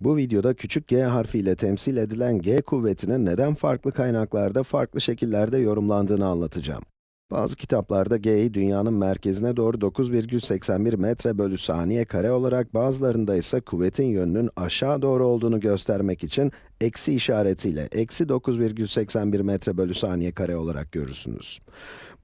Bu videoda küçük g harfi ile temsil edilen g kuvvetinin neden farklı kaynaklarda farklı şekillerde yorumlandığını anlatacağım. Bazı kitaplarda g'yi dünyanın merkezine doğru 9,81 metre bölü saniye kare olarak, bazılarında ise kuvvetin yönünün aşağı doğru olduğunu göstermek için eksi işaretiyle eksi 9,81 metre bölü saniye kare olarak görürsünüz.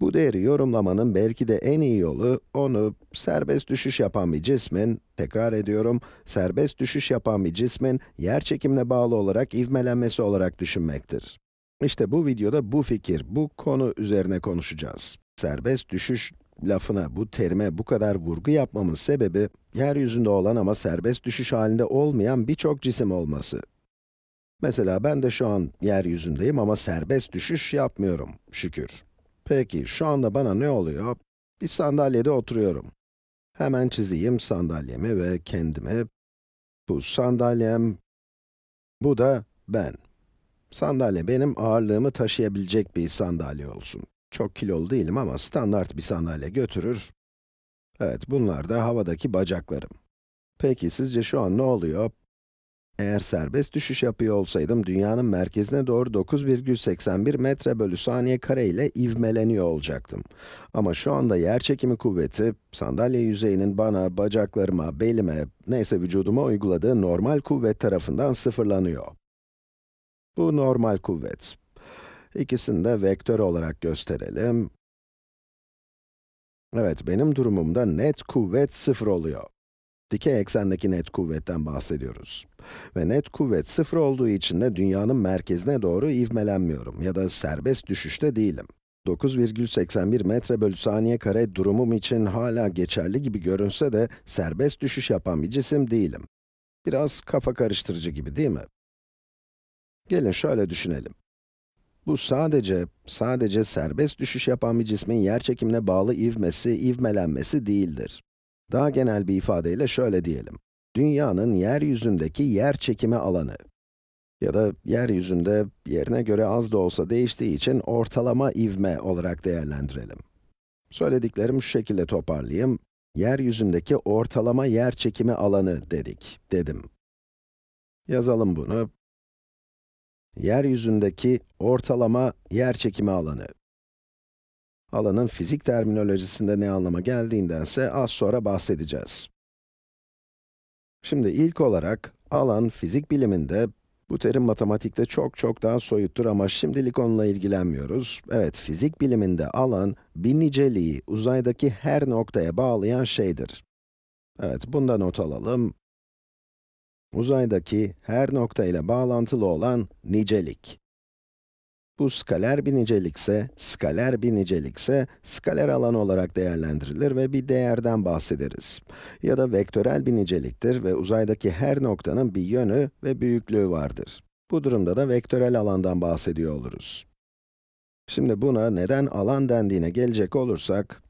Bu değeri yorumlamanın belki de en iyi yolu, onu serbest düşüş yapan bir cismin, tekrar ediyorum, serbest düşüş yapan bir cismin yer çekimine bağlı olarak ivmelenmesi olarak düşünmektir. İşte bu videoda bu fikir, bu konu üzerine konuşacağız. Serbest düşüş lafına, bu terime bu kadar vurgu yapmamın sebebi, yeryüzünde olan ama serbest düşüş halinde olmayan birçok cisim olması. Mesela ben de şu an yeryüzündeyim ama serbest düşüş yapmıyorum, şükür. Peki, şu anda bana ne oluyor? Bir sandalyede oturuyorum. Hemen çizeyim sandalyemi ve kendimi. Bu sandalyem, bu da ben. Sandalye benim ağırlığımı taşıyabilecek bir sandalye olsun. Çok kilolu değilim ama standart bir sandalye götürür. Evet, bunlar da havadaki bacaklarım. Peki sizce şu an ne oluyor? Eğer serbest düşüş yapıyor olsaydım, dünyanın merkezine doğru 9,81 metre bölü saniye kare ile ivmeleniyor olacaktım. Ama şu anda yer çekimi kuvveti, sandalye yüzeyinin bana, bacaklarıma, belime, neyse vücuduma uyguladığı normal kuvvet tarafından sıfırlanıyor. Bu normal kuvvet. İkisini de vektör olarak gösterelim. Evet, benim durumumda net kuvvet 0 oluyor. Dikey eksendeki net kuvvetten bahsediyoruz. Ve net kuvvet 0 olduğu için de dünyanın merkezine doğru ivmelenmiyorum ya da serbest düşüşte değilim. 9,81 metre bölü saniye kare durumum için hala geçerli gibi görünse de serbest düşüş yapan bir cisim değilim. Biraz kafa karıştırıcı gibi değil mi? Gelin şöyle düşünelim. Bu sadece, sadece serbest düşüş yapan bir cismin yerçekimine bağlı ivmesi, ivmelenmesi değildir. Daha genel bir ifadeyle şöyle diyelim. Dünyanın yeryüzündeki yerçekimi alanı ya da yeryüzünde yerine göre az da olsa değiştiği için ortalama ivme olarak değerlendirelim. Söylediklerimi şu şekilde toparlayayım. Yeryüzündeki ortalama yerçekimi alanı dedik, dedim. Yazalım bunu yeryüzündeki ortalama yerçekimi alanı. Alanın fizik terminolojisinde ne anlama geldiğindense az sonra bahsedeceğiz. Şimdi ilk olarak alan fizik biliminde, bu terim matematikte çok çok daha soyuttur ama şimdilik onunla ilgilenmiyoruz. Evet, fizik biliminde alan, bir niceliği uzaydaki her noktaya bağlayan şeydir. Evet, bunda not alalım uzaydaki her nokta ile bağlantılı olan nicelik. Bu skaler bir nicelikse, skaler bir nicelikse, skaler alan olarak değerlendirilir ve bir değerden bahsederiz. Ya da vektörel bir niceliktir ve uzaydaki her noktanın bir yönü ve büyüklüğü vardır. Bu durumda da vektörel alandan bahsediyor oluruz. Şimdi buna neden alan dendiğine gelecek olursak,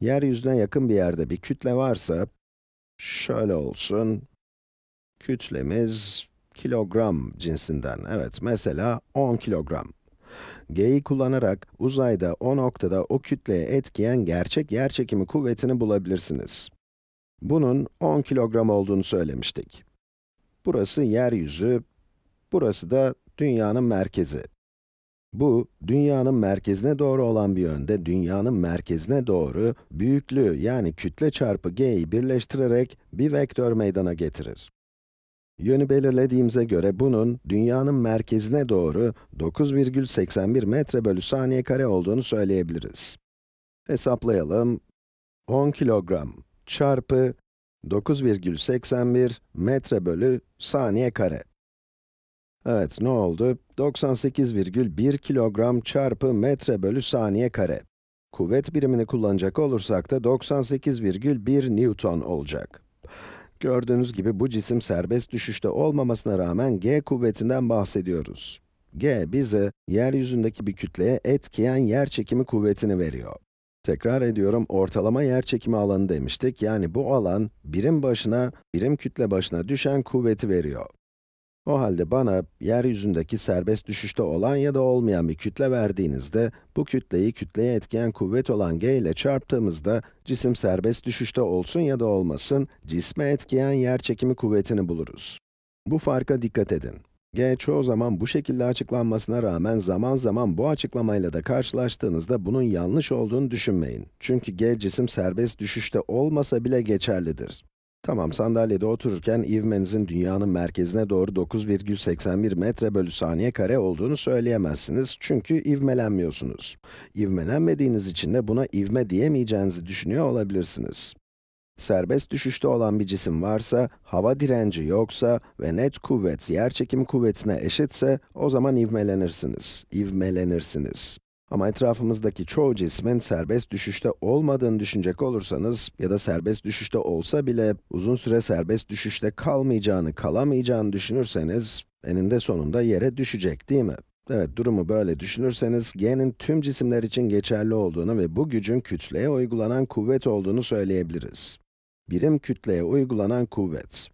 yeryüzüne yakın bir yerde bir kütle varsa, şöyle olsun, kütlemiz kilogram cinsinden. Evet, mesela 10 kilogram. G'yi kullanarak uzayda o noktada o kütleye etkiyen gerçek yerçekimi kuvvetini bulabilirsiniz. Bunun 10 kilogram olduğunu söylemiştik. Burası yeryüzü, burası da dünyanın merkezi. Bu, dünyanın merkezine doğru olan bir yönde, dünyanın merkezine doğru büyüklüğü yani kütle çarpı g'yi birleştirerek bir vektör meydana getirir. Yönü belirlediğimize göre bunun dünyanın merkezine doğru 9,81 metre bölü saniye kare olduğunu söyleyebiliriz. Hesaplayalım. 10 kilogram çarpı 9,81 metre bölü saniye kare. Evet, ne oldu? 98,1 kilogram çarpı metre bölü saniye kare. Kuvvet birimini kullanacak olursak da 98,1 Newton olacak. Gördüğünüz gibi bu cisim serbest düşüşte olmamasına rağmen g kuvvetinden bahsediyoruz. g bize yeryüzündeki bir kütleye etkiyen yer çekimi kuvvetini veriyor. Tekrar ediyorum, ortalama yer çekimi alanı demiştik. Yani bu alan birim başına, birim kütle başına düşen kuvveti veriyor. O halde bana yeryüzündeki serbest düşüşte olan ya da olmayan bir kütle verdiğinizde, bu kütleyi kütleye etkiyen kuvvet olan g ile çarptığımızda, cisim serbest düşüşte olsun ya da olmasın, cisme etkiyen yer çekimi kuvvetini buluruz. Bu farka dikkat edin. g çoğu zaman bu şekilde açıklanmasına rağmen zaman zaman bu açıklamayla da karşılaştığınızda bunun yanlış olduğunu düşünmeyin. Çünkü g cisim serbest düşüşte olmasa bile geçerlidir. Tamam, sandalyede otururken ivmenizin dünyanın merkezine doğru 9,81 metre bölü saniye kare olduğunu söyleyemezsiniz. Çünkü ivmelenmiyorsunuz. İvmelenmediğiniz için de buna ivme diyemeyeceğinizi düşünüyor olabilirsiniz. Serbest düşüşte olan bir cisim varsa, hava direnci yoksa ve net kuvvet yer çekimi kuvvetine eşitse, o zaman ivmelenirsiniz, İvmelenirsiniz. Ama etrafımızdaki çoğu cismin serbest düşüşte olmadığını düşünecek olursanız ya da serbest düşüşte olsa bile uzun süre serbest düşüşte kalmayacağını, kalamayacağını düşünürseniz eninde sonunda yere düşecek değil mi? Evet, durumu böyle düşünürseniz G'nin tüm cisimler için geçerli olduğunu ve bu gücün kütleye uygulanan kuvvet olduğunu söyleyebiliriz. Birim kütleye uygulanan kuvvet.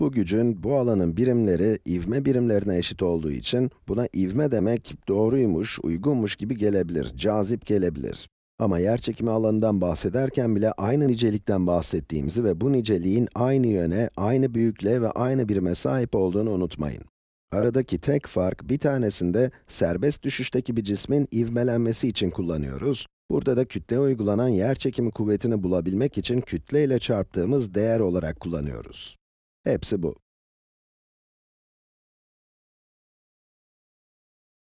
Bu gücün bu alanın birimleri ivme birimlerine eşit olduğu için buna ivme demek doğruymuş, uygunmuş gibi gelebilir, cazip gelebilir. Ama yerçekimi alanından bahsederken bile aynı nicelikten bahsettiğimizi ve bu niceliğin aynı yöne, aynı büyüklüğe ve aynı birime sahip olduğunu unutmayın. Aradaki tek fark bir tanesinde serbest düşüşteki bir cismin ivmelenmesi için kullanıyoruz. Burada da kütle uygulanan yerçekimi kuvvetini bulabilmek için kütle ile çarptığımız değer olarak kullanıyoruz. Hepsi bu.